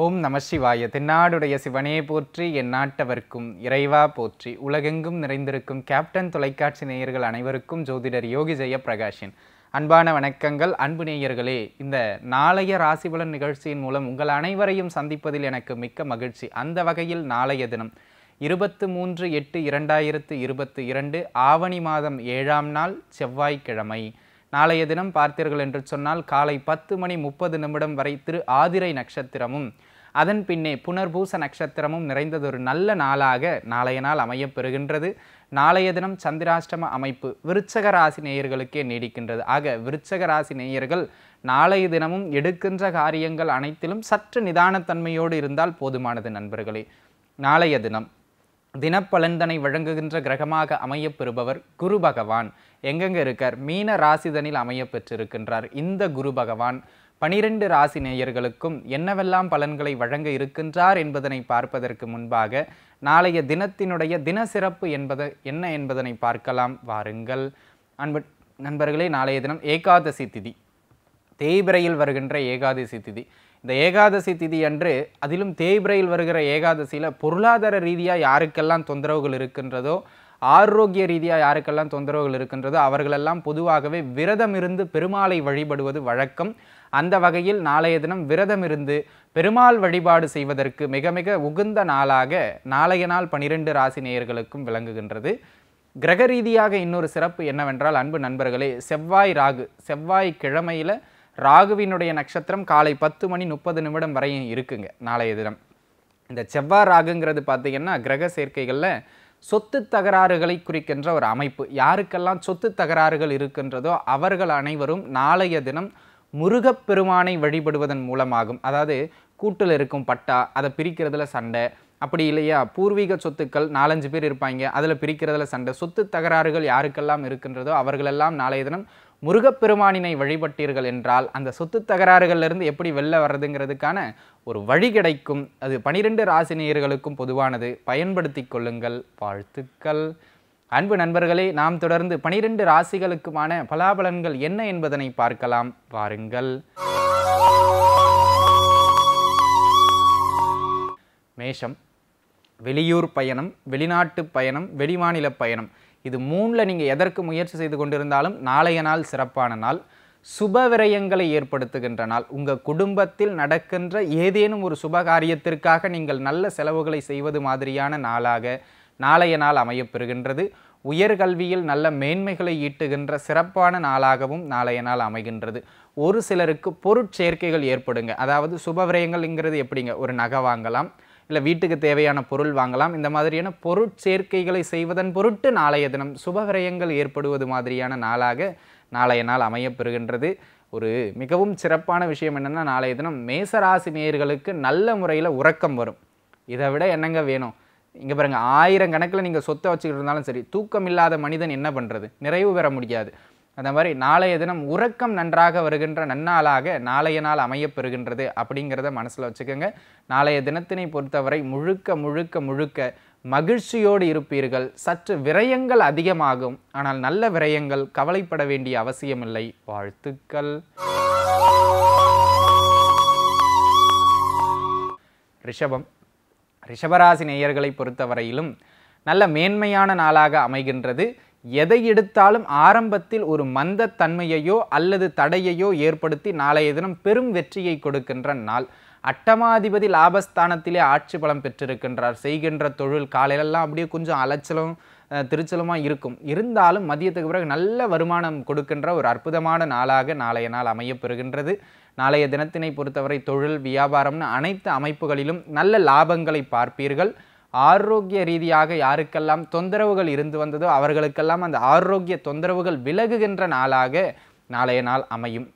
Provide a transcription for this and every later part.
ஓம் நம சிவாய தென்னாடுடைய சிவனே போற்றி என் நாட்டவர்க்கும் இறைவா போற்றி உலகெங்கும் நிறைந்திருக்கும் கேப்டன் தொலைக்காட்சி நேயர்கள் அனைவருக்கும் ஜோதிடர் யோகி ஜெய பிரகாஷின் அன்பான வணக்கங்கள் அன்பு நேயர்களே இந்த நாளைய ராசிபலன் நிகழ்ச்சியின் மூலம் உங்கள் அனைவரையும் சந்திப்பதில் எனக்கு மிக்க மகிழ்ச்சி அந்த வகையில் நாளைய தினம் இருபத்து மூன்று எட்டு இரண்டாயிரத்து இருபத்து இரண்டு ஆவணி மாதம் ஏழாம் நாள் செவ்வாய்க்கிழமை நாளைய தினம் பார்த்தீர்கள் என்று சொன்னால் காலை பத்து மணி முப்பது நிமிடம் வரை திரு ஆதிரை நட்சத்திரமும் அதன் பின்னே புனர்பூச நட்சத்திரமும் நிறைந்தது ஒரு நல்ல நாளாக நாளைய நாள் அமையப்பெறுகின்றது நாளைய தினம் சந்திராஷ்டம அமைப்பு விருச்சக ராசி நேயர்களுக்கே நீடிக்கின்றது ஆக விருச்சக ராசி நேயர்கள் நாளைய தினமும் எடுக்கின்ற காரியங்கள் அனைத்திலும் சற்று நிதானத்தன்மையோடு இருந்தால் போதுமானது நண்பர்களே நாளைய தினம் தினப்பலன்தனை வழங்குகின்ற கிரகமாக அமையப்பெறுபவர் குரு பகவான் எங்கெங்கே இருக்கார் மீன ராசிதனில் அமைய பெற்றிருக்கின்றார் இந்த குரு பகவான் பனிரெண்டு ராசி நேயர்களுக்கும் என்னவெல்லாம் பலன்களை வழங்க இருக்கின்றார் என்பதனை பார்ப்பதற்கு முன்பாக நாளைய தினத்தினுடைய தின சிறப்பு என்பது என்ன என்பதனை பார்க்கலாம் வாருங்கள் அன்பு நண்பர்களே நாளைய தினம் ஏகாதசி திதி தேய்பிரையில் வருகின்ற ஏகாதசி திதி இந்த ஏகாதசி திதி அன்று அதிலும் தேய்பிரையில் வருகிற ஏகாதசியில் பொருளாதார ரீதியாக யாருக்கெல்லாம் தொந்தரவுகள் இருக்கின்றதோ ஆரோக்கிய ரீதியாக யாருக்கெல்லாம் தொந்தரவுகள் இருக்கின்றதோ அவர்களெல்லாம் பொதுவாகவே விரதம் இருந்து பெருமாளை வழிபடுவது வழக்கம் அந்த வகையில் நாளைய தினம் விரதம் இருந்து பெருமாள் வழிபாடு செய்வதற்கு மிக மிக உகுந்த நாளாக நாளைய நாள் பனிரெண்டு ராசி நேயர்களுக்கும் விளங்குகின்றது கிரக ரீதியாக இன்னொரு சிறப்பு என்னவென்றால் அன்பு நண்பர்களே செவ்வாய் ராகு செவ்வாய் கிழமையில் ராகுவினுடைய நட்சத்திரம் காலை பத்து மணி முப்பது நிமிடம் வரையும் இருக்குங்க நாளைய தினம் இந்த செவ்வாய் ராகுங்கிறது பார்த்திங்கன்னா கிரக சேர்க்கைகளில் சொத்து தகராறுகளை குறிக்கின்ற ஒரு அமைப்பு யாருக்கெல்லாம் சொத்து தகராறுகள் இருக்கின்றதோ அவர்கள் அனைவரும் நாளைய தினம் முருகப்பெருமானை வழிபடுவதன் மூலமாகும் அதாவது கூட்டில் இருக்கும் பட்டா அதை பிரிக்கிறதுல சண்டை அப்படி இல்லையா பூர்வீக சொத்துக்கள் நாலஞ்சு பேர் இருப்பாங்க அதில் பிரிக்கிறதுல சண்டை சொத்து தகராறுகள் யாருக்கெல்லாம் இருக்கின்றதோ அவர்களெல்லாம் நாளைய தினம் முருகப்பெருமானினை வழிபட்டீர்கள் என்றால் அந்த சொத்து தகராறுகளிலிருந்து எப்படி வெளில வர்றதுங்கிறதுக்கான ஒரு வழி கிடைக்கும் அது பனிரெண்டு ராசினியர்களுக்கும் பொதுவானது பயன்படுத்தி கொள்ளுங்கள் வாழ்த்துக்கள் அன்பு நண்பர்களே நாம் தொடர்ந்து பனிரெண்டு ராசிகளுக்குமான பலாபலன்கள் என்ன என்பதனை பார்க்கலாம் வாருங்கள் மேஷம் வெளியூர் பயணம் வெளிநாட்டு பயணம் வெளிமாநில பயணம் இது மூணில் நீங்கள் எதற்கு முயற்சி செய்து கொண்டிருந்தாலும் நாளைய நாள் சிறப்பான நாள் சுப விரயங்களை ஏற்படுத்துகின்ற நாள் உங்கள் குடும்பத்தில் நடக்கின்ற ஏதேனும் ஒரு சுப காரியத்திற்காக நீங்கள் நல்ல செலவுகளை செய்வது மாதிரியான நாளாக நாளைய நாள் அமையப்பெறுகின்றது உயர்கல்வியில் நல்ல மேன்மைகளை ஈட்டுகின்ற சிறப்பான நாளாகவும் நாளைய நாள் அமைகின்றது ஒரு சிலருக்கு பொருட்சேர்க்கைகள் ஏற்படுங்க அதாவது சுப விரயங்கள்ங்கிறது எப்படிங்க ஒரு நகை வாங்கலாம் இல்லை வீட்டுக்கு தேவையான பொருள் வாங்கலாம் இந்த மாதிரியான பொருட்சேர்க்கைகளை செய்வதன் பொருட்டு நாளைய தினம் சுபவிரயங்கள் ஏற்படுவது மாதிரியான நாளாக நாளைய நாள் அமையப்பெறுகின்றது ஒரு மிகவும் சிறப்பான விஷயம் என்னென்னா நாளைய தினம் மேசராசி நேர்களுக்கு நல்ல முறையில் உறக்கம் வரும் இதை விட என்னங்க வேணும் இங்கே பாருங்கள் ஆயிரம் கணக்கில் நீங்கள் சொத்தை வச்சுக்கிட்டு இருந்தாலும் சரி தூக்கம் இல்லாத மனிதன் என்ன பண்ணுறது நிறைவு பெற முடியாது அந்த மாதிரி நாளைய தினம் உறக்கம் நன்றாக வருகின்ற நன்னாளாக நாளைய நாள் அமையப்பெறுகின்றது அப்படிங்கிறத மனசில் வச்சுக்கோங்க நாளைய தினத்தினை பொறுத்தவரை முழுக்க முழுக்க முழுக்க மகிழ்ச்சியோடு இருப்பீர்கள் சற்று விரயங்கள் அதிகமாகும் ஆனால் நல்ல விரயங்கள் கவலைப்பட வேண்டிய அவசியமில்லை வாழ்த்துக்கள் ரிஷபம் ரிஷபராசி நேயர்களை பொறுத்தவரையிலும் நல்ல மேன்மையான நாளாக அமைகின்றது எதை எடுத்தாலும் ஆரம்பத்தில் ஒரு மந்தத்தன்மையையோ அல்லது தடையையோ ஏற்படுத்தி நாளைய தினம் பெரும் வெற்றியை கொடுக்கின்ற நாள் அட்டமாதிபதி லாபஸ்தானத்திலே ஆட்சி பலம் பெற்றிருக்கின்றார் செய்கின்ற தொழில் காலையிலெல்லாம் அப்படியே கொஞ்சம் அலைச்சலும் திருச்சலுமாக இருக்கும் இருந்தாலும் மதியத்துக்கு பிறகு நல்ல வருமானம் கொடுக்கின்ற ஒரு அற்புதமான நாளாக நாளைய நாள் அமையப்பெறுகின்றது நாளைய தினத்தினை பொறுத்தவரை தொழில் வியாபாரம்னு அனைத்து அமைப்புகளிலும் நல்ல லாபங்களை பார்ப்பீர்கள் ஆரோக்கிய ரீதியாக யாருக்கெல்லாம் தொந்தரவுகள் இருந்து வந்ததோ அவர்களுக்கெல்லாம் அந்த ஆரோக்கிய தொந்தரவுகள் விலகுகின்ற நாளாக நாளைய நாள் அமையும்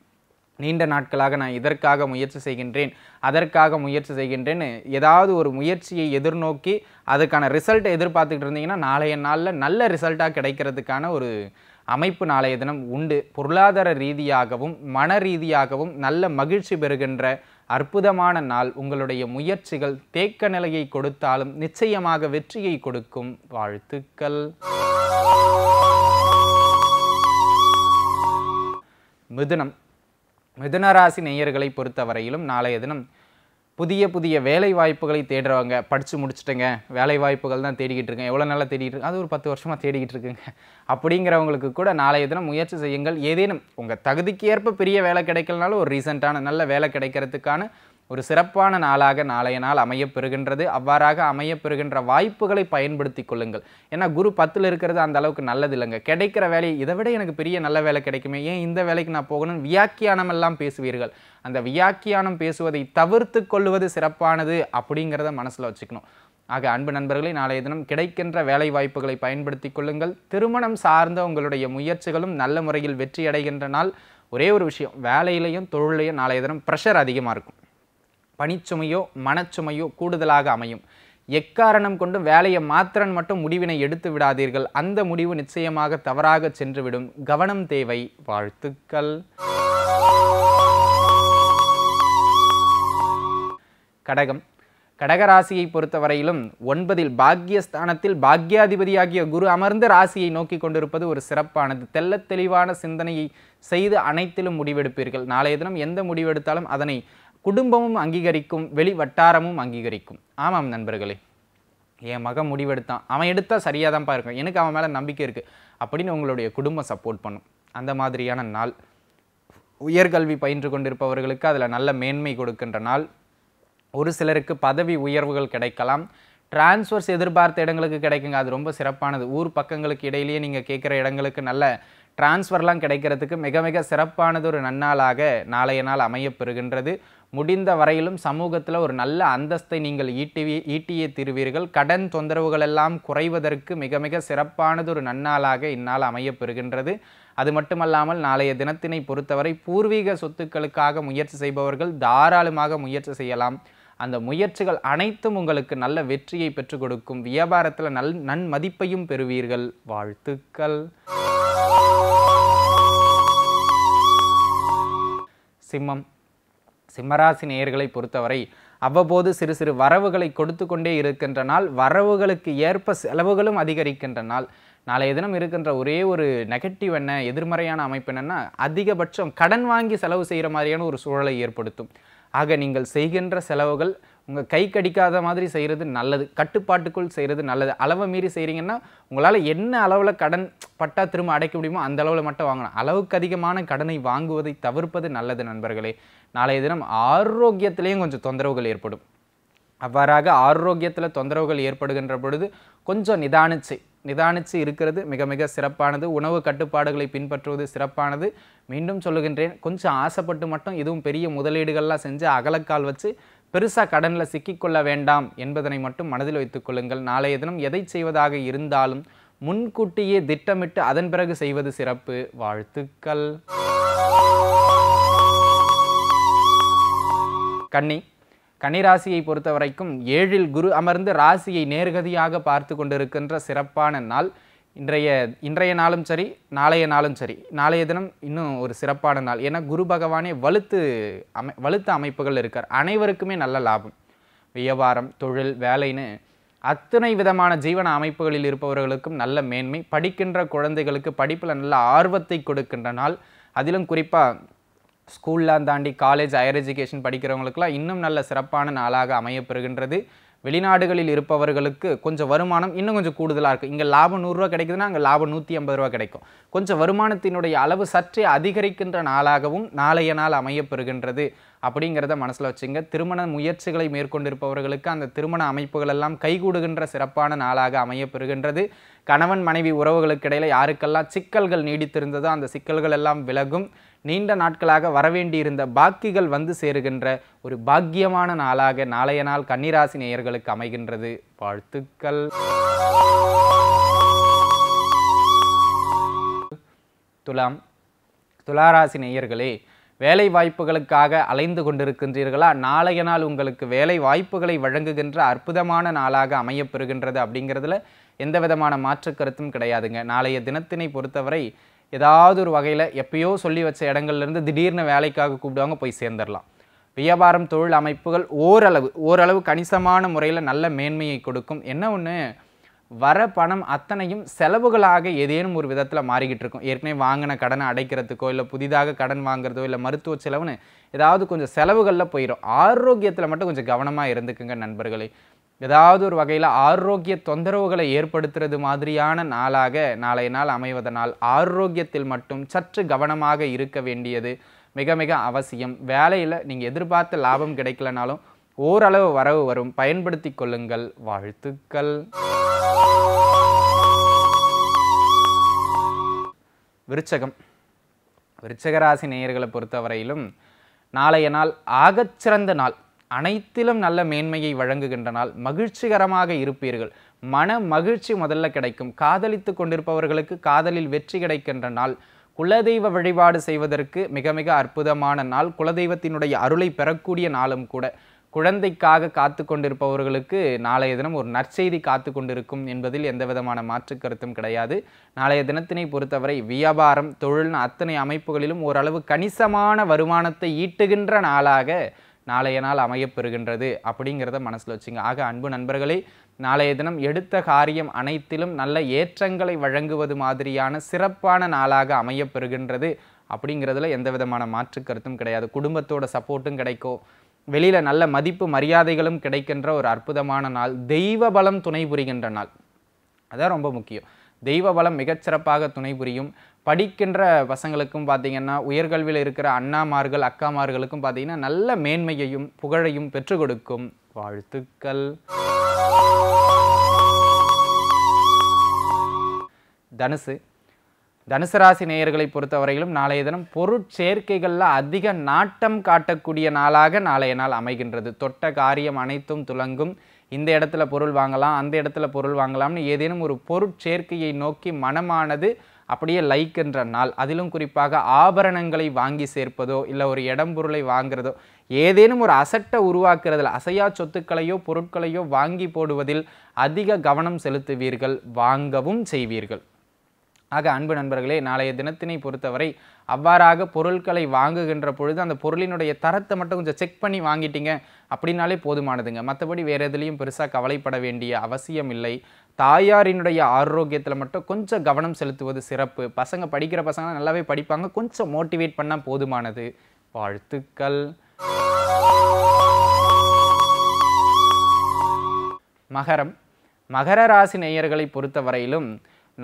நீண்ட நாட்களாக நான் இதற்காக முயற்சி செய்கின்றேன் அதற்காக முயற்சி செய்கின்றேன்னு ஏதாவது ஒரு முயற்சியை எதிர்நோக்கி அதுக்கான ரிசல்ட்டை எதிர்பார்த்துக்கிட்டு இருந்தீங்கன்னா நாளைய நாளில் நல்ல ரிசல்ட்டாக கிடைக்கிறதுக்கான ஒரு அமைப்பு நாளைய தினம் உண்டு பொருளாதார ரீதியாகவும் மன ரீதியாகவும் நல்ல மகிழ்ச்சி பெறுகின்ற அற்புதமான நாள் உங்களுடைய முயற்சிகள் தேக்க நிலையை கொடுத்தாலும் நிச்சயமாக வெற்றியை கொடுக்கும் வாழ்த்துக்கள் மிதுனம் மிதுனராசி நேயர்களை பொறுத்தவரையிலும் நாளைய தினம் புதிய புதிய வேலை வாய்ப்புகளை தேடுறவங்க படித்து முடிச்சுட்டுங்க வேலை வாய்ப்புகள் தான் தேடிக்கிட்டு இருக்கேன் எவ்வளோ நாளாக தேடிக்கிட்டு இருக்கு அது ஒரு பத்து வருஷமாக தேடிக்கிட்டு இருக்குங்க அப்படிங்கிறவங்களுக்கு கூட நாளைய தினம் முயற்சி செய்யுங்கள் ஏதேனும் உங்கள் தகுதிக்கு ஏற்ப பெரிய வேலை கிடைக்கலனாலும் ஒரு ரீசெண்டான நல்ல வேலை கிடைக்கிறதுக்கான ஒரு சிறப்பான நாளாக நாளைய நாள் அமையப்பெறுகின்றது அவ்வாறாக அமையப்பெறுகின்ற வாய்ப்புகளை பயன்படுத்தி கொள்ளுங்கள் ஏன்னா குரு பத்தில் இருக்கிறது அந்த அளவுக்கு நல்லது இல்லைங்க கிடைக்கிற வேலையை இதை விட எனக்கு பெரிய நல்ல வேலை கிடைக்குமே ஏன் இந்த வேலைக்கு நான் போகணும் வியாக்கியானம் எல்லாம் பேசுவீர்கள் அந்த வியாக்கியானம் பேசுவதை தவிர்த்து கொள்வது சிறப்பானது அப்படிங்கிறத மனசில் வச்சுக்கணும் ஆக அன்பு நண்பர்களே நாளைய தினம் கிடைக்கின்ற வேலை வாய்ப்புகளை பயன்படுத்தி கொள்ளுங்கள் திருமணம் சார்ந்த உங்களுடைய முயற்சிகளும் நல்ல முறையில் வெற்றி அடைகின்ற நாள் ஒரே ஒரு விஷயம் வேலையிலையும் தொழிலையும் நாளைய தினம் ப்ரெஷர் அதிகமாக இருக்கும் பணிச்சுமையோ மனச்சுமையோ கூடுதலாக அமையும் எக்காரணம் கொண்டு வேலையை மாத்திரன் மட்டும் முடிவினை எடுத்து விடாதீர்கள் அந்த முடிவு நிச்சயமாக தவறாக சென்றுவிடும் கவனம் தேவை வாழ்த்துக்கள் கடகம் கடகராசியை பொறுத்தவரையிலும் ஒன்பதில் பாக்யஸ்தானத்தில் பாக்யாதிபதியாகிய குரு அமர்ந்த ராசியை நோக்கி கொண்டிருப்பது ஒரு சிறப்பானது தெல்ல தெளிவான சிந்தனையை செய்து அனைத்திலும் முடிவெடுப்பீர்கள் நாளைய தினம் எந்த முடிவெடுத்தாலும் அதனை குடும்பமும் அங்கீகரிக்கும் வெளி வட்டாரமும் அங்கீகரிக்கும் ஆமாம் நண்பர்களே என் மகன் முடிவெடுத்தான் அவன் எடுத்தால் சரியாக தான்ப்பா இருக்கும் எனக்கு அவன் மேலே நம்பிக்கை இருக்குது அப்படின்னு உங்களுடைய குடும்பம் சப்போர்ட் பண்ணும் அந்த மாதிரியான நாள் உயர்கல்வி பயின்று கொண்டிருப்பவர்களுக்கு அதில் நல்ல மேன்மை கொடுக்கின்ற நாள் ஒரு சிலருக்கு பதவி உயர்வுகள் கிடைக்கலாம் டிரான்ஸ்ஃபர்ஸ் எதிர்பார்த்த இடங்களுக்கு கிடைக்குங்க அது ரொம்ப சிறப்பானது ஊர் பக்கங்களுக்கு இடையிலேயே நீங்கள் கேட்குற இடங்களுக்கு நல்ல டிரான்ஸ்ஃபர்லாம் கிடைக்கிறதுக்கு மிக மிக சிறப்பானது ஒரு நன்னாளாக நாளைய நாள் அமையப்பெறுகின்றது முடிந்த வரையிலும் சமூகத்தில் ஒரு நல்ல அந்தஸ்தை நீங்கள் ஈட்டி ஈட்டிய தீர்வீர்கள் கடன் தொந்தரவுகளெல்லாம் குறைவதற்கு மிக மிக சிறப்பானது ஒரு நன்னாளாக இந்நாள் அமையப்பெறுகின்றது அது மட்டுமல்லாமல் நாளைய தினத்தினை பொறுத்தவரை பூர்வீக சொத்துக்களுக்காக முயற்சி செய்பவர்கள் தாராளமாக முயற்சி செய்யலாம் அந்த முயற்சிகள் அனைத்தும் உங்களுக்கு நல்ல வெற்றியை பெற்றுக் கொடுக்கும் வியாபாரத்தில் நல் நன்மதிப்பையும் பெறுவீர்கள் வாழ்த்துக்கள் சிம்மம் சிம்மராசி நேயர்களை பொறுத்தவரை அவ்வப்போது சிறு சிறு வரவுகளை கொடுத்து கொண்டே இருக்கின்ற நாள் வரவுகளுக்கு ஏற்ப செலவுகளும் அதிகரிக்கின்ற நாள் நாளைய தினம் இருக்கின்ற ஒரே ஒரு நெகட்டிவ் என்ன எதிர்மறையான அமைப்பு என்னென்னா அதிகபட்சம் கடன் வாங்கி செலவு செய்கிற மாதிரியான ஒரு சூழலை ஏற்படுத்தும் ஆக நீங்கள் செய்கின்ற செலவுகள் உங்கள் கை கடிக்காத மாதிரி செய்கிறது நல்லது கட்டுப்பாட்டுக்குள் செய்கிறது நல்லது அளவை மீறி செய்கிறீங்கன்னா உங்களால் என்ன அளவில் கடன் பட்டா திரும்ப அடைக்க முடியுமோ அந்த அளவில் மட்டும் வாங்கணும் அளவுக்கு அதிகமான கடனை வாங்குவதை தவிர்ப்பது நல்லது நண்பர்களே நாளைய தினம் ஆரோக்கியத்திலையும் கொஞ்சம் தொந்தரவுகள் ஏற்படும் அவ்வாறாக ஆரோக்கியத்தில் தொந்தரவுகள் ஏற்படுகின்ற பொழுது கொஞ்சம் நிதானிச்சு நிதானிச்சு இருக்கிறது மிக மிக சிறப்பானது உணவு கட்டுப்பாடுகளை பின்பற்றுவது சிறப்பானது மீண்டும் சொல்லுகின்றேன் கொஞ்சம் ஆசைப்பட்டு மட்டும் இதுவும் பெரிய முதலீடுகள்லாம் செஞ்சு அகலக்கால் வச்சு பெருசாக கடனில் சிக்கிக்கொள்ள வேண்டாம் என்பதனை மட்டும் மனதில் வைத்துக்கொள்ளுங்கள் நாளைய தினம் எதை செய்வதாக இருந்தாலும் முன்கூட்டியே திட்டமிட்டு அதன் பிறகு செய்வது சிறப்பு வாழ்த்துக்கள் கன்னி ராசியை பொறுத்த வரைக்கும் ஏழில் குரு அமர்ந்து ராசியை நேர்கதியாக பார்த்து கொண்டிருக்கின்ற சிறப்பான நாள் இன்றைய இன்றைய நாளும் சரி நாளைய நாளும் சரி நாளைய தினம் இன்னும் ஒரு சிறப்பான நாள் ஏன்னா குரு பகவானே வலுத்து அமை வலுத்த அமைப்புகள் இருக்கார் அனைவருக்குமே நல்ல லாபம் வியாபாரம் தொழில் வேலைன்னு அத்தனை விதமான ஜீவன அமைப்புகளில் இருப்பவர்களுக்கும் நல்ல மேன்மை படிக்கின்ற குழந்தைகளுக்கு படிப்பில் நல்ல ஆர்வத்தை கொடுக்கின்ற நாள் அதிலும் குறிப்பாக ஸ்கூல்லாம் தாண்டி காலேஜ் ஹையர் எஜுகேஷன் படிக்கிறவங்களுக்கெல்லாம் இன்னும் நல்ல சிறப்பான நாளாக அமையப்பெறுகின்றது வெளிநாடுகளில் இருப்பவர்களுக்கு கொஞ்சம் வருமானம் இன்னும் கொஞ்சம் கூடுதலாக இருக்கும் இங்கே லாபம் நூறுரூவா கிடைக்குதுன்னா அங்கே லாபம் நூற்றி ஐம்பது ரூபா கிடைக்கும் கொஞ்சம் வருமானத்தினுடைய அளவு சற்றே அதிகரிக்கின்ற நாளாகவும் நாளைய நாள் அமையப்பெறுகின்றது அப்படிங்கிறத மனசில் வச்சுங்க திருமண முயற்சிகளை மேற்கொண்டிருப்பவர்களுக்கு அந்த திருமண அமைப்புகள் எல்லாம் கைகூடுகின்ற சிறப்பான நாளாக அமையப்பெறுகின்றது கணவன் மனைவி உறவுகளுக்கு இடையில் யாருக்கெல்லாம் சிக்கல்கள் நீடித்திருந்ததோ அந்த சிக்கல்கள் எல்லாம் விலகும் நீண்ட நாட்களாக வரவேண்டியிருந்த பாக்கிகள் வந்து சேருகின்ற ஒரு பாக்கியமான நாளாக நாளைய நாள் கன்னிராசி நேயர்களுக்கு அமைகின்றது வாழ்த்துக்கள் துலாம் துளாராசி நேயர்களே வேலை வாய்ப்புகளுக்காக அலைந்து கொண்டிருக்கின்றீர்களா நாளைய நாள் உங்களுக்கு வேலை வாய்ப்புகளை வழங்குகின்ற அற்புதமான நாளாக அமையப்பெறுகின்றது அப்படிங்கிறதுல எந்த விதமான மாற்றுக்கருத்தும் கருத்தும் கிடையாதுங்க நாளைய தினத்தினை பொறுத்தவரை ஏதாவது ஒரு வகையில் எப்பயோ சொல்லி வச்ச இடங்கள்லேருந்து திடீர்னு வேலைக்காக கூப்பிடுவாங்க போய் சேர்ந்துடலாம் வியாபாரம் தொழில் அமைப்புகள் ஓரளவு ஓரளவு கணிசமான முறையில் நல்ல மேன்மையை கொடுக்கும் என்ன ஒன்று வர பணம் அத்தனையும் செலவுகளாக ஏதேனும் ஒரு விதத்தில் மாறிக்கிட்டு இருக்கும் ஏற்கனவே வாங்கின கடனை அடைக்கிறதுக்கோ இல்லை புதிதாக கடன் வாங்குறதோ இல்லை மருத்துவ செலவுன்னு ஏதாவது கொஞ்சம் செலவுகளில் போயிடும் ஆரோக்கியத்தில் மட்டும் கொஞ்சம் கவனமாக இருந்துக்குங்க நண்பர்களே ஏதாவது ஒரு வகையில் ஆரோக்கிய தொந்தரவுகளை ஏற்படுத்துறது மாதிரியான நாளாக நாளைய நாள் அமைவதனால் ஆரோக்கியத்தில் மட்டும் சற்று கவனமாக இருக்க வேண்டியது மிக மிக அவசியம் வேலையில் நீங்கள் எதிர்பார்த்த லாபம் கிடைக்கலனாலும் ஓரளவு வரவு வரும் பயன்படுத்தி கொள்ளுங்கள் வாழ்த்துக்கள் விருச்சகம் விருச்சகராசி நேயர்களை பொறுத்தவரையிலும் நாளைய நாள் ஆகச்சிறந்த நாள் அனைத்திலும் நல்ல மேன்மையை வழங்குகின்ற நாள் மகிழ்ச்சிகரமாக இருப்பீர்கள் மன மகிழ்ச்சி முதல்ல கிடைக்கும் காதலித்து கொண்டிருப்பவர்களுக்கு காதலில் வெற்றி கிடைக்கின்ற நாள் குலதெய்வ வழிபாடு செய்வதற்கு மிக மிக அற்புதமான நாள் குலதெய்வத்தினுடைய அருளை பெறக்கூடிய நாளும் கூட குழந்தைக்காக காத்து கொண்டிருப்பவர்களுக்கு நாளைய தினம் ஒரு நற்செய்தி காத்து கொண்டிருக்கும் என்பதில் எந்த விதமான மாற்று கருத்தும் கிடையாது நாளைய தினத்தினை பொறுத்தவரை வியாபாரம் தொழில் அத்தனை அமைப்புகளிலும் ஓரளவு கணிசமான வருமானத்தை ஈட்டுகின்ற நாளாக நாளைய நாள் அமையப்பெறுகின்றது அப்படிங்கிறத மனசில் வச்சுங்க ஆக அன்பு நண்பர்களே நாளைய தினம் எடுத்த காரியம் அனைத்திலும் நல்ல ஏற்றங்களை வழங்குவது மாதிரியான சிறப்பான நாளாக அமையப்பெறுகின்றது அப்படிங்கிறதுல எந்த விதமான மாற்று கருத்தும் கிடையாது குடும்பத்தோட சப்போர்ட்டும் கிடைக்கும் வெளியில் நல்ல மதிப்பு மரியாதைகளும் கிடைக்கின்ற ஒரு அற்புதமான நாள் தெய்வ பலம் துணை புரிகின்ற நாள் அதான் ரொம்ப முக்கியம் தெய்வ பலம் மிகச்சிறப்பாக துணை புரியும் படிக்கின்ற பசங்களுக்கும் பார்த்திங்கன்னா உயர்கல்வியில் இருக்கிற அண்ணாமார்கள் அக்காமார்களுக்கும் பார்த்திங்கன்னா நல்ல மேன்மையையும் புகழையும் பெற்றுக் கொடுக்கும் வாழ்த்துக்கள் தனுசு தனுசராசி நேயர்களை பொறுத்தவரையிலும் நாளைய தினம் பொருட்சேர்க்கைகளில் அதிக நாட்டம் காட்டக்கூடிய நாளாக நாளைய நாள் அமைகின்றது தொட்ட காரியம் அனைத்தும் துலங்கும் இந்த இடத்துல பொருள் வாங்கலாம் அந்த இடத்துல பொருள் வாங்கலாம்னு ஏதேனும் ஒரு பொருட்சேர்க்கையை நோக்கி மனமானது அப்படியே லைக்கின்ற நாள் அதிலும் குறிப்பாக ஆபரணங்களை வாங்கி சேர்ப்பதோ இல்லை ஒரு இடம்பொருளை வாங்குறதோ ஏதேனும் ஒரு அசட்டை உருவாக்குறதில் அசையா சொத்துக்களையோ பொருட்களையோ வாங்கி போடுவதில் அதிக கவனம் செலுத்துவீர்கள் வாங்கவும் செய்வீர்கள் ஆக அன்பு நண்பர்களே நாளைய தினத்தினை பொறுத்தவரை அவ்வாறாக பொருட்களை வாங்குகின்ற பொழுது அந்த பொருளினுடைய தரத்தை மட்டும் கொஞ்சம் செக் பண்ணி வாங்கிட்டீங்க அப்படின்னாலே போதுமானதுங்க மற்றபடி வேறு எதுலேயும் பெருசாக கவலைப்பட வேண்டிய அவசியம் இல்லை தாயாரினுடைய ஆரோக்கியத்தில் மட்டும் கொஞ்சம் கவனம் செலுத்துவது சிறப்பு பசங்க படிக்கிற பசங்க நல்லாவே படிப்பாங்க கொஞ்சம் மோட்டிவேட் பண்ணால் போதுமானது வாழ்த்துக்கள் மகரம் மகர ராசி நேயர்களை பொறுத்தவரையிலும்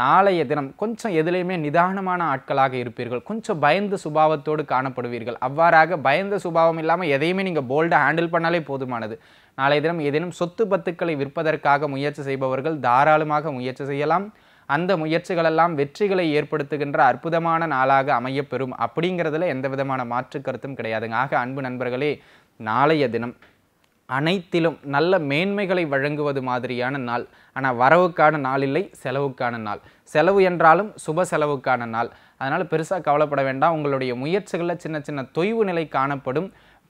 நாளைய தினம் கொஞ்சம் எதுலேயுமே நிதானமான ஆட்களாக இருப்பீர்கள் கொஞ்சம் பயந்த சுபாவத்தோடு காணப்படுவீர்கள் அவ்வாறாக பயந்த சுபாவம் இல்லாமல் எதையுமே நீங்கள் போல்டாக ஹேண்டில் பண்ணாலே போதுமானது நாளைய தினம் ஏதேனும் சொத்து பத்துக்களை விற்பதற்காக முயற்சி செய்பவர்கள் தாராளமாக முயற்சி செய்யலாம் அந்த முயற்சிகளெல்லாம் வெற்றிகளை ஏற்படுத்துகின்ற அற்புதமான நாளாக அமையப்பெறும் அப்படிங்கிறதுல எந்த விதமான மாற்று கருத்தும் கிடையாதுங்க ஆக அன்பு நண்பர்களே நாளைய தினம் அனைத்திலும் நல்ல மேன்மைகளை வழங்குவது மாதிரியான நாள் ஆனால் வரவுக்கான நாள் இல்லை செலவுக்கான நாள் செலவு என்றாலும் சுப செலவுக்கான நாள் அதனால் பெருசாக கவலைப்பட வேண்டாம் உங்களுடைய முயற்சிகளில் சின்ன சின்ன தொய்வு நிலை காணப்படும்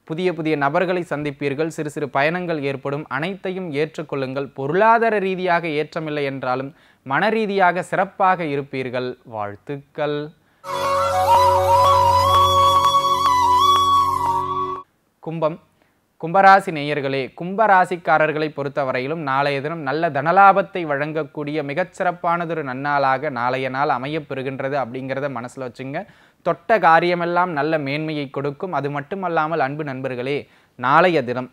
புதிய புதிய நபர்களை சந்திப்பீர்கள் சிறு சிறு பயணங்கள் ஏற்படும் அனைத்தையும் ஏற்றுக்கொள்ளுங்கள் பொருளாதார ரீதியாக ஏற்றமில்லை என்றாலும் மன ரீதியாக சிறப்பாக இருப்பீர்கள் வாழ்த்துக்கள் கும்பம் கும்பராசி நேயர்களே கும்பராசிக்காரர்களை பொறுத்தவரையிலும் நாளைய தினம் நல்ல தனலாபத்தை வழங்கக்கூடிய மிகச்சிறப்பானதொரு நன்னாளாக நாளைய நாள் அமையப்பெறுகின்றது அப்படிங்கிறத மனசில் வச்சுங்க தொட்ட காரியமெல்லாம் நல்ல மேன்மையை கொடுக்கும் அது மட்டுமல்லாமல் அன்பு நண்பர்களே நாளைய தினம்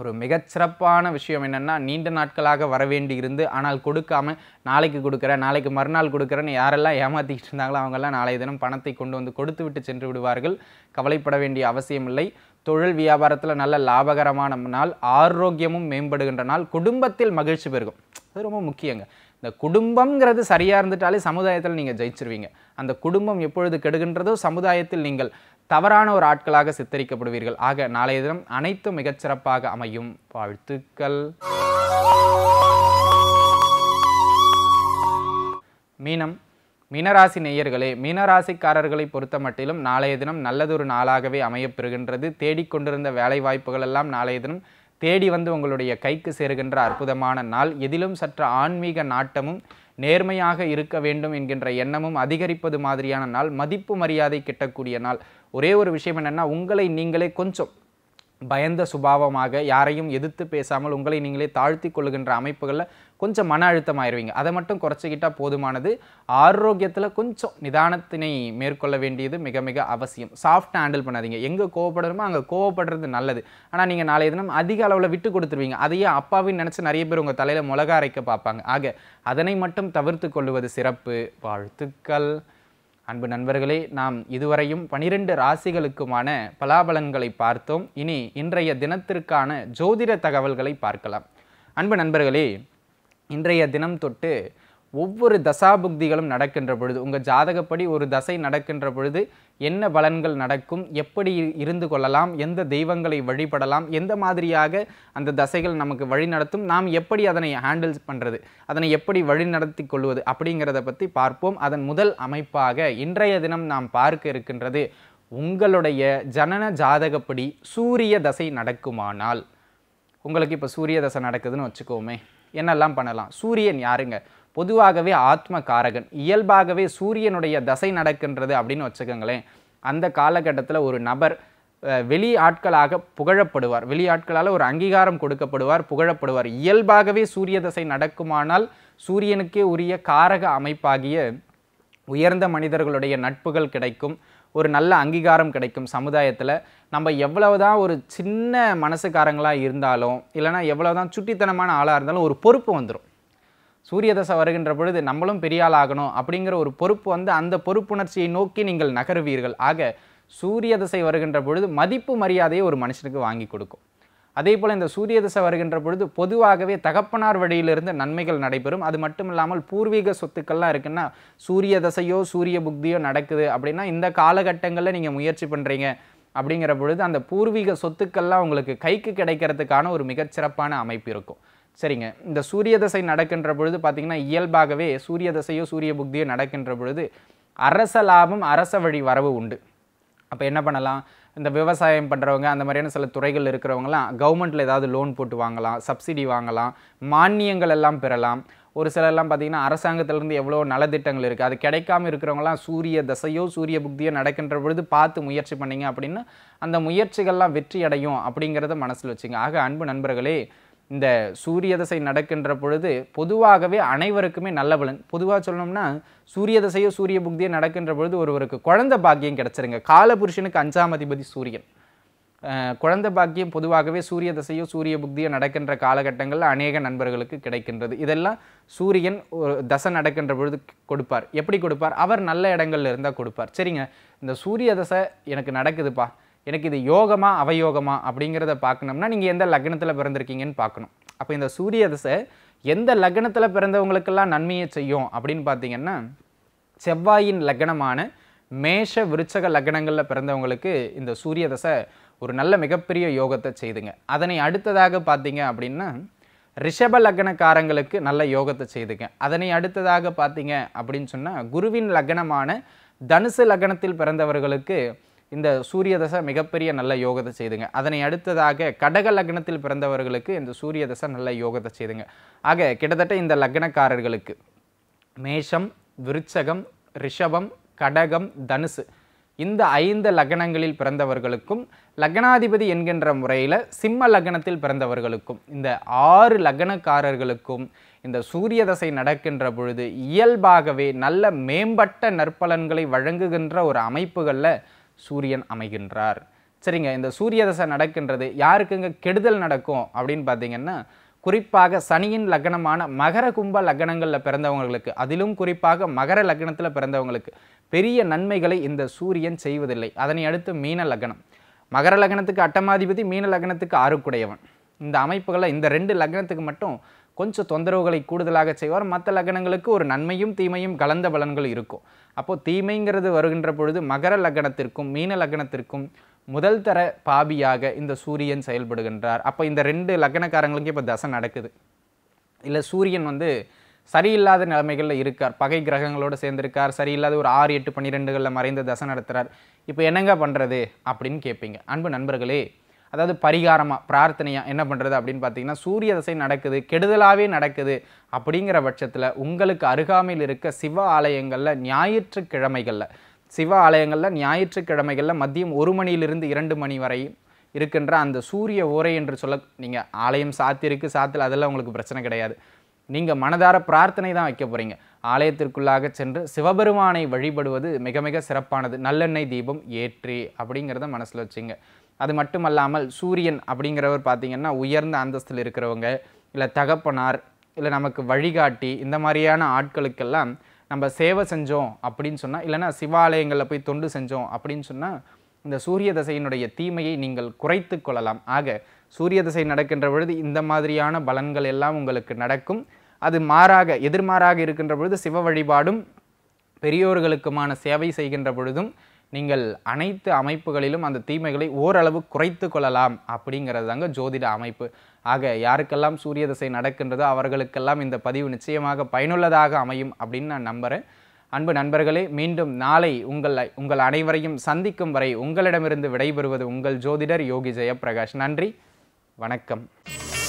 ஒரு மிகச்சிறப்பான விஷயம் என்னென்னா நீண்ட நாட்களாக வரவேண்டி இருந்து ஆனால் கொடுக்காம நாளைக்கு கொடுக்குறேன் நாளைக்கு மறுநாள் கொடுக்குறேன்னு யாரெல்லாம் ஏமாற்றிக்கிட்டு இருந்தாங்களோ அவங்கெல்லாம் நாளைய தினம் பணத்தை கொண்டு வந்து கொடுத்து விட்டு சென்று விடுவார்கள் கவலைப்பட வேண்டிய அவசியமில்லை தொழில் வியாபாரத்தில் நல்ல லாபகரமான நாள் ஆரோக்கியமும் மேம்படுகின்ற நாள் குடும்பத்தில் மகிழ்ச்சி பெருகும் அது ரொம்ப முக்கியங்க இந்த குடும்பம்ங்கிறது சரியாக இருந்துட்டாலே சமுதாயத்தில் நீங்கள் ஜெயிச்சிருவீங்க அந்த குடும்பம் எப்பொழுது கெடுகின்றதோ சமுதாயத்தில் நீங்கள் தவறான ஒரு ஆட்களாக சித்தரிக்கப்படுவீர்கள் ஆக நாளைய தினம் அனைத்தும் மிகச்சிறப்பாக அமையும் வாழ்த்துக்கள் மீனம் மீனராசி நேயர்களே மீனராசிக்காரர்களை பொறுத்த மட்டிலும் நாளைய தினம் நல்லதொரு நாளாகவே அமையப்பெறுகின்றது தேடிக்கொண்டிருந்த வேலை எல்லாம் நாளைய தினம் தேடி வந்து உங்களுடைய கைக்கு சேருகின்ற அற்புதமான நாள் எதிலும் சற்று ஆன்மீக நாட்டமும் நேர்மையாக இருக்க வேண்டும் என்கின்ற எண்ணமும் அதிகரிப்பது மாதிரியான நாள் மதிப்பு மரியாதை கிட்டக்கூடிய நாள் ஒரே ஒரு விஷயம் என்னென்னா உங்களை நீங்களே கொஞ்சம் பயந்த சுபாவமாக யாரையும் எதிர்த்து பேசாமல் உங்களை நீங்களே தாழ்த்தி கொள்ளுகின்ற அமைப்புகளில் கொஞ்சம் மன அழுத்தம் ஆயிடுவீங்க அதை மட்டும் குறைச்சிக்கிட்டால் போதுமானது ஆரோக்கியத்தில் கொஞ்சம் நிதானத்தினை மேற்கொள்ள வேண்டியது மிக மிக அவசியம் சாஃப்டாக ஹேண்டில் பண்ணாதீங்க எங்கே கோவப்படுறோமோ அங்கே கோவப்படுறது நல்லது ஆனால் நீங்கள் நாளைய தினம் அதிக அளவில் விட்டு கொடுத்துருவீங்க அதையே அப்பாவின்னு நினச்சி நிறைய பேர் உங்கள் தலையில் மிளகா அரைக்க பார்ப்பாங்க ஆக அதனை மட்டும் தவிர்த்து கொள்வது சிறப்பு வாழ்த்துக்கள் அன்பு நண்பர்களே நாம் இதுவரையும் பனிரெண்டு ராசிகளுக்குமான பலாபலன்களை பார்த்தோம் இனி இன்றைய தினத்திற்கான ஜோதிட தகவல்களை பார்க்கலாம் அன்பு நண்பர்களே இன்றைய தினம் தொட்டு ஒவ்வொரு தசாபுக்திகளும் நடக்கின்ற பொழுது உங்கள் ஜாதகப்படி ஒரு தசை நடக்கின்ற பொழுது என்ன பலன்கள் நடக்கும் எப்படி இருந்து கொள்ளலாம் எந்த தெய்வங்களை வழிபடலாம் எந்த மாதிரியாக அந்த தசைகள் நமக்கு வழி நடத்தும் நாம் எப்படி அதனை ஹேண்டில் பண்ணுறது அதனை எப்படி வழி நடத்தி கொள்வது அப்படிங்கிறத பற்றி பார்ப்போம் அதன் முதல் அமைப்பாக இன்றைய தினம் நாம் பார்க்க இருக்கின்றது உங்களுடைய ஜனன ஜாதகப்படி சூரிய தசை நடக்குமானால் உங்களுக்கு இப்போ சூரிய தசை நடக்குதுன்னு வச்சுக்கோமே என்னெல்லாம் பண்ணலாம் சூரியன் யாருங்க பொதுவாகவே ஆத்ம காரகன் இயல்பாகவே சூரியனுடைய தசை நடக்கின்றது அப்படின்னு வச்சுக்கோங்களேன் அந்த காலகட்டத்தில் ஒரு நபர் வெளி ஆட்களாக புகழப்படுவார் வெளி ஆட்களால் ஒரு அங்கீகாரம் கொடுக்கப்படுவார் புகழப்படுவார் இயல்பாகவே சூரிய தசை நடக்குமானால் சூரியனுக்கே உரிய காரக அமைப்பாகிய உயர்ந்த மனிதர்களுடைய நட்புகள் கிடைக்கும் ஒரு நல்ல அங்கீகாரம் கிடைக்கும் சமுதாயத்தில் நம்ம எவ்வளவு தான் ஒரு சின்ன மனசுக்காரங்களாக இருந்தாலும் இல்லைனா எவ்வளோ தான் சுட்டித்தனமான ஆளாக இருந்தாலும் ஒரு பொறுப்பு வந்துடும் சூரிய தசை வருகின்ற பொழுது நம்மளும் பெரிய ஆள் ஆகணும் அப்படிங்கிற ஒரு பொறுப்பு வந்து அந்த பொறுப்புணர்ச்சியை நோக்கி நீங்கள் நகருவீர்கள் ஆக சூரிய தசை வருகின்ற பொழுது மதிப்பு மரியாதையை ஒரு மனுஷனுக்கு வாங்கி கொடுக்கும் அதே போல் இந்த சூரிய தசை வருகின்ற பொழுது பொதுவாகவே தகப்பனார் வழியிலிருந்து நன்மைகள் நடைபெறும் அது மட்டும் இல்லாமல் பூர்வீக சொத்துக்கள்லாம் இருக்குன்னா சூரிய தசையோ சூரிய புக்தியோ நடக்குது அப்படின்னா இந்த காலகட்டங்களில் நீங்கள் முயற்சி பண்ணுறீங்க அப்படிங்கிற பொழுது அந்த பூர்வீக சொத்துக்கள்லாம் உங்களுக்கு கைக்கு கிடைக்கிறதுக்கான ஒரு மிகச்சிறப்பான அமைப்பு இருக்கும் சரிங்க இந்த சூரிய தசை நடக்கின்ற பொழுது பார்த்திங்கன்னா இயல்பாகவே சூரிய தசையோ சூரிய புக்தியோ நடக்கின்ற பொழுது அரச லாபம் அரச வழி வரவு உண்டு அப்போ என்ன பண்ணலாம் இந்த விவசாயம் பண்ணுறவங்க அந்த மாதிரியான சில துறைகள் இருக்கிறவங்களாம் கவர்மெண்ட்டில் ஏதாவது லோன் போட்டு வாங்கலாம் சப்சிடி வாங்கலாம் மானியங்கள் எல்லாம் பெறலாம் ஒரு சிலர்லாம் பார்த்திங்கன்னா அரசாங்கத்திலேருந்து எவ்வளோ நலத்திட்டங்கள் இருக்குது அது கிடைக்காம இருக்கிறவங்களாம் சூரிய தசையோ சூரிய புக்தியோ நடக்கின்ற பொழுது பார்த்து முயற்சி பண்ணிங்க அப்படின்னா அந்த முயற்சிகள்லாம் வெற்றி அடையும் அப்படிங்கிறத மனசில் வச்சுங்க ஆக அன்பு நண்பர்களே இந்த சூரிய தசை நடக்கின்ற பொழுது பொதுவாகவே அனைவருக்குமே நல்ல பலன் பொதுவாக சொல்லணும்னா சூரிய தசையோ சூரிய புக்தியோ நடக்கின்ற பொழுது ஒருவருக்கு குழந்த பாக்கியம் கிடச்சிருங்க காலபுருஷனுக்கு அஞ்சாம் அதிபதி சூரியன் குழந்த பாக்கியம் பொதுவாகவே சூரிய தசையோ சூரிய புக்தியோ நடக்கின்ற காலகட்டங்களில் அநேக நண்பர்களுக்கு கிடைக்கின்றது இதெல்லாம் சூரியன் ஒரு தசை நடக்கின்ற பொழுது கொடுப்பார் எப்படி கொடுப்பார் அவர் நல்ல இடங்கள்ல இருந்தால் கொடுப்பார் சரிங்க இந்த சூரிய தசை எனக்கு நடக்குதுப்பா எனக்கு இது யோகமா அவயோகமா அப்படிங்கிறத பார்க்கணும்னா நீங்கள் எந்த லக்னத்தில் பிறந்திருக்கீங்கன்னு பார்க்கணும் அப்போ இந்த சூரிய தசை எந்த லக்னத்தில் பிறந்தவங்களுக்கெல்லாம் நன்மையை செய்யும் அப்படின்னு பார்த்தீங்கன்னா செவ்வாயின் லக்னமான மேஷ விருச்சக லக்னங்களில் பிறந்தவங்களுக்கு இந்த சூரிய தசை ஒரு நல்ல மிகப்பெரிய யோகத்தை செய்துங்க அதனை அடுத்ததாக பார்த்தீங்க அப்படின்னா ரிஷப லக்னக்காரங்களுக்கு நல்ல யோகத்தை செய்துங்க அதனை அடுத்ததாக பார்த்தீங்க அப்படின்னு சொன்னால் குருவின் லக்னமான தனுசு லக்னத்தில் பிறந்தவர்களுக்கு இந்த சூரிய தசை மிகப்பெரிய நல்ல யோகத்தை செய்துங்க அதனை அடுத்ததாக கடக லக்னத்தில் பிறந்தவர்களுக்கு இந்த சூரிய தசை நல்ல யோகத்தை செய்துங்க ஆக கிட்டத்தட்ட இந்த லக்னக்காரர்களுக்கு மேஷம் விருச்சகம் ரிஷபம் கடகம் தனுசு இந்த ஐந்து லக்னங்களில் பிறந்தவர்களுக்கும் லக்னாதிபதி என்கின்ற முறையில் சிம்ம லக்னத்தில் பிறந்தவர்களுக்கும் இந்த ஆறு லக்னக்காரர்களுக்கும் இந்த சூரிய தசை நடக்கின்ற பொழுது இயல்பாகவே நல்ல மேம்பட்ட நற்பலன்களை வழங்குகின்ற ஒரு அமைப்புகளில் சூரியன் அமைகின்றார் சரிங்க இந்த சூரிய தசை நடக்கின்றது யாருக்குங்க கெடுதல் நடக்கும் அப்படின்னு பார்த்தீங்கன்னா குறிப்பாக சனியின் லக்னமான மகர கும்ப லக்னங்களில் பிறந்தவங்களுக்கு அதிலும் குறிப்பாக மகர லக்னத்தில் பிறந்தவங்களுக்கு பெரிய நன்மைகளை இந்த சூரியன் செய்வதில்லை அதனை அடுத்து மீன லக்னம் மகர லக்னத்துக்கு அட்டமாதிபதி மீன லக்னத்துக்கு ஆறுக்குடையவன் இந்த அமைப்புகளை இந்த ரெண்டு லக்னத்துக்கு மட்டும் கொஞ்சம் தொந்தரவுகளை கூடுதலாக செய்வார் மற்ற லக்னங்களுக்கு ஒரு நன்மையும் தீமையும் கலந்த பலன்கள் இருக்கும் அப்போது தீமைங்கிறது வருகின்ற பொழுது மகர லக்னத்திற்கும் மீன லக்னத்திற்கும் முதல் தர பாபியாக இந்த சூரியன் செயல்படுகின்றார் அப்போ இந்த ரெண்டு லக்னக்காரங்களுக்கு இப்போ தசை நடக்குது இல்லை சூரியன் வந்து சரியில்லாத நிலைமைகளில் இருக்கார் பகை கிரகங்களோடு சேர்ந்திருக்கார் சரியில்லாத ஒரு ஆறு எட்டு பன்னிரெண்டுகளில் மறைந்த தசை நடத்துகிறார் இப்போ என்னங்க பண்ணுறது அப்படின்னு கேட்பீங்க அன்பு நண்பர்களே அதாவது பரிகாரமாக பிரார்த்தனையாக என்ன பண்ணுறது அப்படின்னு பார்த்தீங்கன்னா சூரிய தசை நடக்குது கெடுதலாகவே நடக்குது அப்படிங்கிற பட்சத்தில் உங்களுக்கு அருகாமையில் இருக்க சிவ ஆலயங்களில் ஞாயிற்றுக்கிழமைகளில் சிவ ஆலயங்களில் ஞாயிற்றுக்கிழமைகளில் மதியம் ஒரு மணியிலிருந்து இரண்டு மணி வரையும் இருக்கின்ற அந்த சூரிய ஓரை என்று சொல்ல நீங்கள் ஆலயம் சாத்திருக்கு சாத்தில் அதெல்லாம் உங்களுக்கு பிரச்சனை கிடையாது நீங்கள் மனதார பிரார்த்தனை தான் வைக்க போகிறீங்க ஆலயத்திற்குள்ளாக சென்று சிவபெருமானை வழிபடுவது மிக மிக சிறப்பானது நல்லெண்ணெய் தீபம் ஏற்றி அப்படிங்கிறத மனசில் வச்சுங்க அது மட்டுமல்லாமல் சூரியன் அப்படிங்கிறவர் பார்த்திங்கன்னா உயர்ந்த அந்தஸ்தில் இருக்கிறவங்க இல்லை தகப்பனார் இல்லை நமக்கு வழிகாட்டி இந்த மாதிரியான ஆட்களுக்கெல்லாம் நம்ம சேவை செஞ்சோம் அப்படின்னு சொன்னால் இல்லைனா சிவாலயங்களில் போய் தொண்டு செஞ்சோம் அப்படின்னு சொன்னால் இந்த சூரிய தசையினுடைய தீமையை நீங்கள் குறைத்து கொள்ளலாம் ஆக சூரிய தசை நடக்கின்ற பொழுது இந்த மாதிரியான பலன்கள் எல்லாம் உங்களுக்கு நடக்கும் அது மாறாக எதிர்மாறாக இருக்கின்ற பொழுது சிவ வழிபாடும் பெரியோர்களுக்குமான சேவை செய்கின்ற பொழுதும் நீங்கள் அனைத்து அமைப்புகளிலும் அந்த தீமைகளை ஓரளவு குறைத்து கொள்ளலாம் அப்படிங்கிறது தாங்க ஜோதிட அமைப்பு ஆக யாருக்கெல்லாம் சூரிய தசை நடக்கின்றதோ அவர்களுக்கெல்லாம் இந்த பதிவு நிச்சயமாக பயனுள்ளதாக அமையும் அப்படின்னு நான் நம்புகிறேன் அன்பு நண்பர்களே மீண்டும் நாளை உங்கள் உங்கள் அனைவரையும் சந்திக்கும் வரை உங்களிடமிருந்து விடைபெறுவது உங்கள் ஜோதிடர் யோகி ஜெயபிரகாஷ் நன்றி வணக்கம்